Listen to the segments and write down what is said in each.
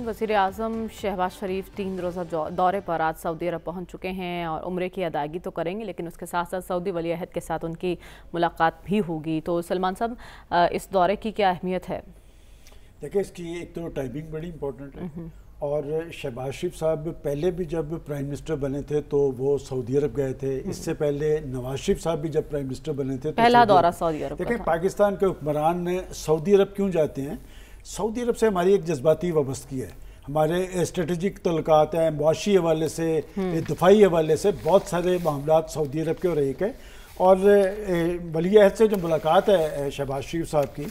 वजीर अजम शहबाज शरीफ तीन रोज़ा दौरे पर आज सऊदी अरब पहुंच चुके हैं और उम्र की अदायगी तो करेंगे लेकिन उसके साथ साथ सऊदी वली अहद के साथ उनकी मुलाकात भी होगी तो सलमान साहब इस दौरे की क्या अहमियत है देखिए इसकी एक तो टाइमिंग बड़ी इम्पोर्टेंट है और शहबाज शरीफ साहब पहले भी जब प्राइम मिनिस्टर बने थे तो वो सऊदी अरब गए थे इससे पहले नवाज शरीफ साहब भी जब प्राइम मिनिस्टर बने थे तो पहला दौरा सऊदी अरब देखिए पाकिस्तान के हुक्मरान सऊदी अरब क्यों जाते हैं सऊदी अरब से हमारी एक जज्बाती वाबस्ती है हमारे स्ट्रेटजिक तलक़ात हैं मुआशी हवाले से हम्म। दफाई हवाले से बहुत सारे मामला सऊदी अरब के और एक हैं और वली अहद से जो मुलाकात है शहबाज शरीफ साहब की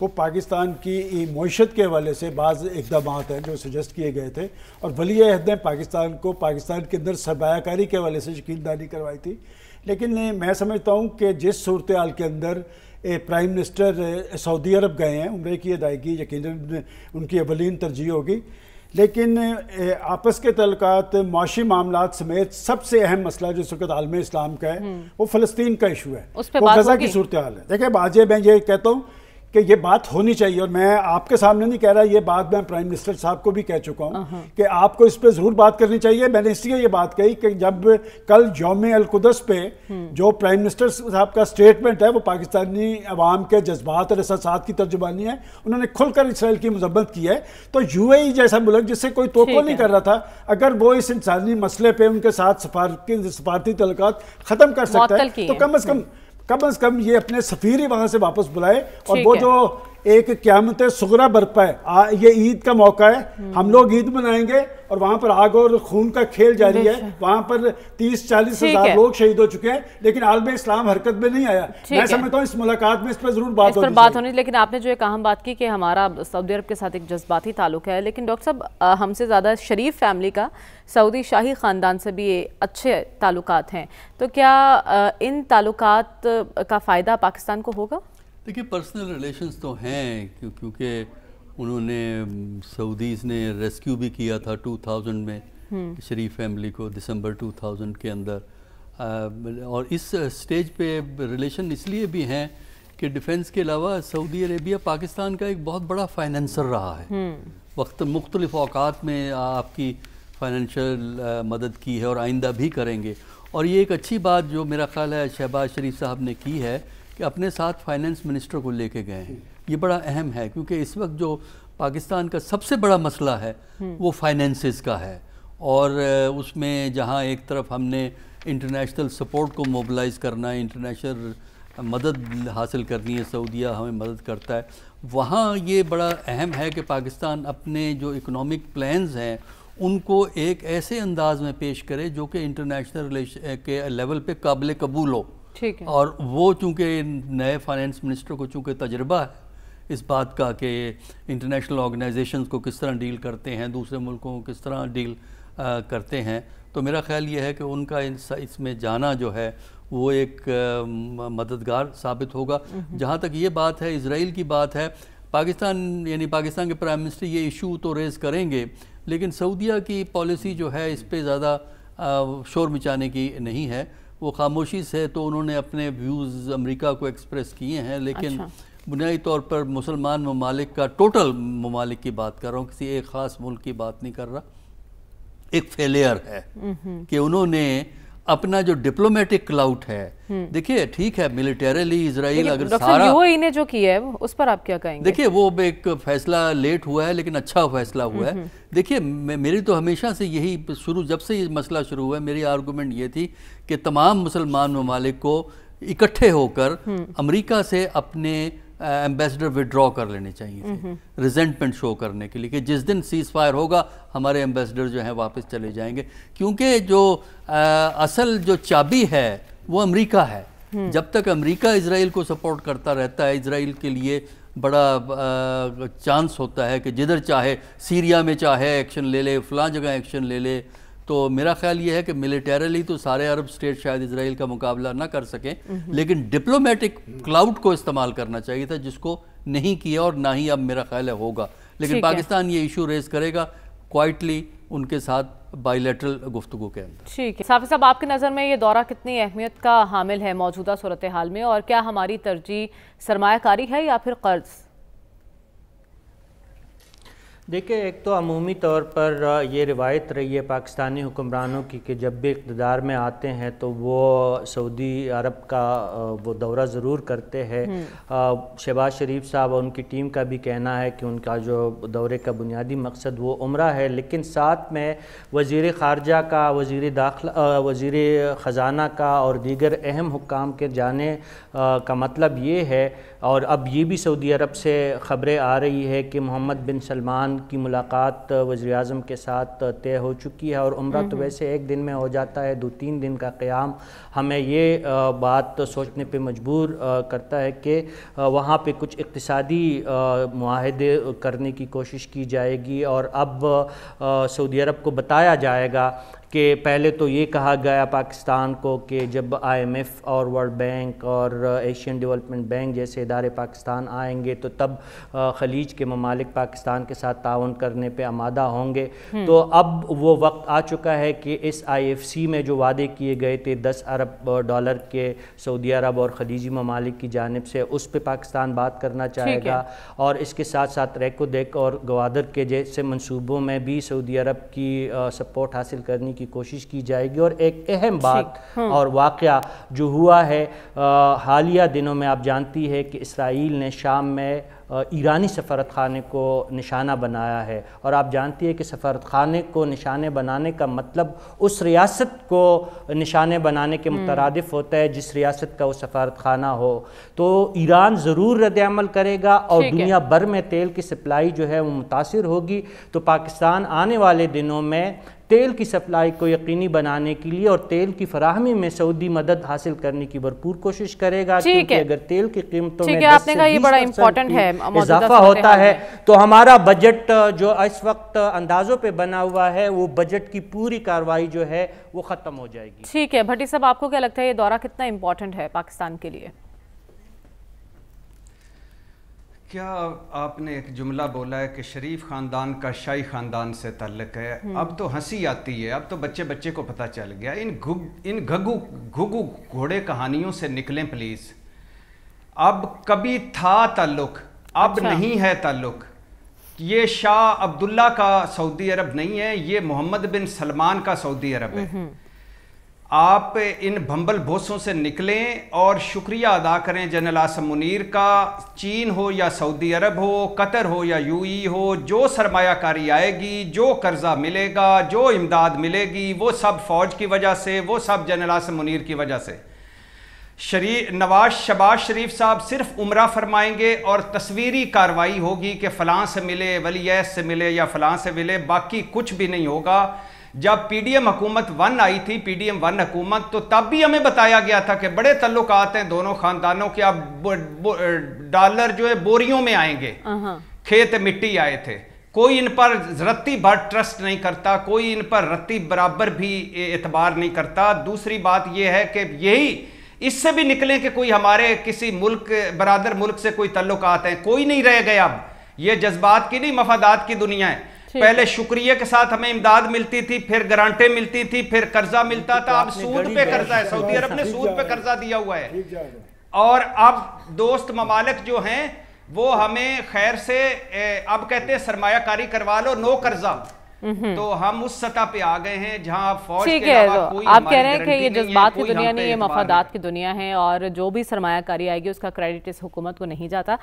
वो पाकिस्तान की मीशत के हवाले से बाज़ इकदाम हैं जो सजेस्ट किए गए थे और वली अहद ने पाकिस्तान को पाकिस्तान के अंदर सरमाकारी के हवाले से यकीन दानी करवाई थी लेकिन मैं समझता हूँ कि जिस सूरत के अंदर प्राइम मिनिस्टर सऊदी अरब गए हैं उम्र की अदायगी यकीन उनकी अवलिन तरजीह होगी लेकिन आपस के तलक मुशी मामला समेत सबसे अहम मसला जो इस वक्त आलम इस्लाम का है हम्म। वो फ़लस्तीन का इशू है वो गजा की सूरत हाल है देखिए बाजे मैं ये कहता हूँ कि ये बात होनी चाहिए और मैं आपके सामने नहीं कह रहा ये बात मैं प्राइम मिनिस्टर साहब को भी कह चुका हूँ हाँ, हाँ। कि आपको इस पर ज़रूर बात करनी चाहिए मैंने इसलिए ये बात कही कि जब कल जोम अलकुदस पे हम्म। जो प्राइम मिनिस्टर साहब का स्टेटमेंट है वो पाकिस्तानी अवाम के जज्बात और एहसास की तर्जुबानी है उन्होंने खुलकर इसराइल की मजम्मत की है तो यू e जैसा मुल्क जिससे कोई तो नहीं कर रहा था अगर वो इस इंसानी मसले पर उनके साथ सफारती तलक ख़त्म कर सकता है तो कम अज़ कम हम्म। कम अज कम ये अपने सफीर ही वहां से वापस बुलाए और वो जो एक क्यामत सगरा बरपा है आ, ये ईद का मौका है हम लोग ईद मनाएंगे और वहाँ पर आग और खून का खेल जारी है वहाँ पर तीस चालीस हजार लोग शहीद हो चुके हैं लेकिन आलम इस्लाम हरकत में नहीं आया मैं समझता हूँ इस मुलाकात में इस पर जरूर बात इस पर बात होनी लेकिन आपने जो एक अहम बात की कि हमारा सऊदी अरब के साथ एक जज्बाती ताल्लुक है लेकिन डॉक्टर साहब हमसे ज़्यादा शरीफ फैमिली का सऊदी शाही ख़ानदान से भी अच्छे ताल्लुक हैं तो क्या इन ताल्लुक का फ़ायदा पाकिस्तान को होगा देखिए पर्सनल रिलेशंस तो हैं क्यों क्योंकि उन्होंने सऊदीज़ ने रेस्क्यू भी किया था 2000 में शरीफ हम्म। फैमिली को दिसंबर 2000 के अंदर और इस स्टेज पे रिलेशन इसलिए भी हैं कि डिफेंस के अलावा सऊदी अरेबिया पाकिस्तान का एक बहुत बड़ा फाइनेंसर रहा है हम्म। वक्त मुख्तलिफ अवकात में आपकी फाइनेंशियल मदद की है और आइंदा भी करेंगे और ये एक अच्छी बात जो मेरा ख्याल है शहबाज शरीफ साहब ने की है कि अपने साथ फाइनेंस मिनिस्टर को लेके गए हैं ये बड़ा अहम है क्योंकि इस वक्त जो पाकिस्तान का सबसे बड़ा मसला है हम्म। वो फाइनेंसिस का है और उसमें जहाँ एक तरफ हमने इंटरनेशनल सपोर्ट को मोबलाइज़ करना है इंटरनेशनल मदद हासिल करनी है सऊदिया हमें मदद करता है वहाँ ये बड़ा अहम है कि पाकिस्तान अपने जो इकोनॉमिक प्लान्स हैं उनको एक ऐसे अंदाज में पेश करे जो कि इंटरनेशनल के लेवल पे काबिल कबूल हो ठीक है और वो चूँकि नए फाइनेंस मिनिस्टर को चूँकि तजर्बा है इस बात का कि इंटरनेशनल ऑर्गेनाइजेशन को किस तरह डील करते हैं दूसरे मुल्कों को किस तरह डील आ, करते हैं तो मेरा ख्याल ये है कि उनका इसमें जाना जो है वो एक आ, मददगार साबित होगा जहाँ तक ये बात है इसराइल की बात है पाकिस्तान यानी पाकिस्तान के प्राइम मिनिस्टर ये इशू तो रेज़ करेंगे लेकिन सऊदिया की पॉलिसी जो है इस पर ज़्यादा शोर मचाने की नहीं है वो खामोशी से तो उन्होंने अपने व्यूज़ अमेरिका को एक्सप्रेस किए हैं लेकिन अच्छा। बुनियादी तौर पर मुसलमान ममालिक का टोटल ममालिक की बात कर रहा हूँ किसी एक ख़ास मुल्क की बात नहीं कर रहा एक फेलियर है हम्म, हम्म। कि उन्होंने अपना जो डिप्लोमेटिक क्लाउट है हम्म। देखिए ठीक है मिलिटेरली इसराइल अगर सारा यूएई ने जो किया है उस पर आप क्या कहेंगे देखिए वो एक फैसला लेट हुआ है लेकिन अच्छा फैसला हुआ है देखिए मेरी तो हमेशा से यही शुरू जब से ये मसला शुरू हुआ है मेरी आर्गूमेंट ये थी कि तमाम मुसलमान ममालिक को इकट्ठे होकर हम्म। अमरीका से अपने एम्बेसडर विड्रॉ कर लेने चाहिए रिजेंटमेंट शो करने के लिए कि जिस दिन सीज फायर होगा हमारे एम्बेसडर जो हैं वापस चले जाएंगे क्योंकि जो आ, असल जो चाबी है वो अमेरिका है हम्म। जब तक अमेरिका इसराइल को सपोर्ट करता रहता है इसराइल के लिए बड़ा चांस होता है कि जिधर चाहे सीरिया में चाहे एक्शन ले ले फला जगह एक्शन ले ले तो मेरा ख्याल ये है कि मिलिटेरली तो सारे अरब स्टेट शायद इसराइल का मुकाबला ना कर सकें लेकिन डिप्लोमेटिक क्लाउड को इस्तेमाल करना चाहिए था जिसको नहीं किया और ना ही अब मेरा ख्याल है होगा लेकिन पाकिस्तान ये इशू रेज करेगा क्वाइटली उनके साथ बाइलेटरल गुफ्तु के अंदर ठीक है साफी साहब आपकी नज़र में ये दौरा कितनी अहमियत का हामिल है मौजूदा सूरत हाल में और क्या हमारी तरजीह सरमाकारी है या फिर कर्ज़ देखिए एक तो अमूमी तौर पर ये रिवायत रही है पाकिस्तानी हुक्मरानों की कि जब भी इकतदार में आते हैं तो वो सऊदी अरब का वो दौरा ज़रूर करते हैं हम्म। शहबाज शरीफ साहब और उनकी टीम का भी कहना है कि उनका जो दौरे का बुनियादी मकसद वो उम्र है लेकिन साथ में वज़ी ख़ारजा का वज़ी दाखिला वजीर ख़जाना का और दीगर अहम हुकाम के जाने आ, का मतलब ये है और अब ये भी सऊदी अरब से ख़बरें आ रही है कि मोहम्मद बिन सलमान की मुलाकात वज़ी अजम के साथ तय हो चुकी है और उम्र तो वैसे एक दिन में हो जाता है दो तीन दिन का क़्याम हमें ये बात सोचने पर मजबूर करता है कि वहाँ पर कुछ इकतदी माहदे करने की कोशिश की जाएगी और अब सऊदी अरब को बताया जाएगा कि पहले तो ये कहा गया पाकिस्तान को कि जब आईएमएफ और वर्ल्ड बैंक और एशियन डेवलपमेंट बैंक जैसे इदारे पाकिस्तान आएंगे तो तब खलीज के ममालिक पाकिस्तान के साथ ताउन करने पर आमादा होंगे हम्म। तो अब वो वक्त आ चुका है कि इस आईएफसी में जो वादे किए गए थे दस अरब डॉलर के सऊदी अरब और खलीजी ममालिक की जानब से उस पर पाकिस्तान बात करना चाहेगा और इसके साथ साथ रेको और गवादर के जैसे मनसूबों में भी सऊदी अरब की सपोर्ट हासिल करनी की कोशिश की जाएगी और एक अहम बात हाँ। और वाक़ जो हुआ है हालिया दिनों में आप जानती है कि इसराइल ने शाम में ईरानी सफारत खाने को निशाना बनाया है और आप जानती है कि सफारत खाने को निशाने बनाने का मतलब उस रियासत को निशाने बनाने के हम्म। मुतरदफ होता है जिस रियासत का वो सफारत खाना हो तो ईरान ज़रूर रद्दमल करेगा और दुनिया भर में तेल की सप्लाई जो है वो मुतासर होगी तो पाकिस्तान आने वाले दिनों में तेल की सप्लाई को यकीनी बनाने के लिए और तेल की फराहमी में सऊदी मदद हासिल करने की भरपूर कोशिश करेगा क्योंकि अगर तेल की कीमतों में आपने कहा ये बड़ा इम्पोर्टेंट है इजाफा होता है तो हमारा बजट जो इस वक्त अंदाजों पे बना हुआ है वो बजट की पूरी कार्रवाई जो है वो ख़त्म हो जाएगी ठीक है भट्टी साहब आपको क्या लगता है ये दौरा कितना इम्पोर्टेंट है पाकिस्तान के लिए क्या आपने एक जुमला बोला है कि शरीफ ख़ानदान का शाही ख़ानदान से तल्लक है हम्म। अब तो हंसी आती है अब तो बच्चे बच्चे को पता चल गया इन घुग इन घगू घुगु घोड़े कहानियों से निकलें प्लीज़ अब कभी था ताल्लुक अब अच्छा। नहीं है ताल्लुक ये शाह अब्दुल्ला का सऊदी अरब नहीं है ये मोहम्मद बिन सलमान का सऊदी अरब है हम्म। आप इन भंबल भोसों से निकलें और शुक्रिया अदा करें जनरल आसम मुनीर का चीन हो या सऊदी अरब हो कतर हो या यूई हो जो सरमाकारी आएगी जो कर्ज़ा मिलेगा जो इमदाद मिलेगी वो सब फ़ौज की वजह से वो सब जनरल आसम मुनीर की वजह से शरी नवाज शबाज शरीफ साहब सिर्फ उम्र फरमाएंगे और तस्वीरी कार्रवाई होगी कि फ़लाँ से मिले वली से मिले या फ़लाँ से मिले बाकी कुछ भी नहीं होगा जब पीडीएम हुकूमत वन आई थी पीडीएम वन हुकूमत तो तब भी हमें बताया गया था कि बड़े तल्लुकात हैं दोनों खानदानों के अब डॉलर जो है बोरियों में आएंगे खेत मिट्टी आए थे कोई इन पर रत्ती भर ट्रस्ट नहीं करता कोई इन पर रत्ती बराबर भी एतबार नहीं करता दूसरी बात यह है कि यही इससे भी निकलें कि कोई हमारे किसी मुल्क बरदर मुल्क से कोई तल्लुकात हैं कोई नहीं रह गए अब ये जज्बात की नहीं मफादात की दुनिया है पहले शुक्रिया के साथ हमें इमदाद मिलती थी फिर ग्रांटे मिलती थी फिर कर्जा मिलता तो था अब सूद पे कर्जा है सऊदी अरब ने सूद पे कर्जा दिया हुआ है और अब दोस्त ममालक जो हैं वो हमें खैर से अब कहते हैं सरमाकारी करवा लो नो कर्जा तो हम उस सतह पे आ गए हैं जहां फौज ठीक है तो आप कह रहे हैं कि ये जज्बात की दुनिया नहीं ये मफादात की दुनिया है और जो भी सरमाकारी आएगी उसका क्रेडिट इस हुकूमत को नहीं जाता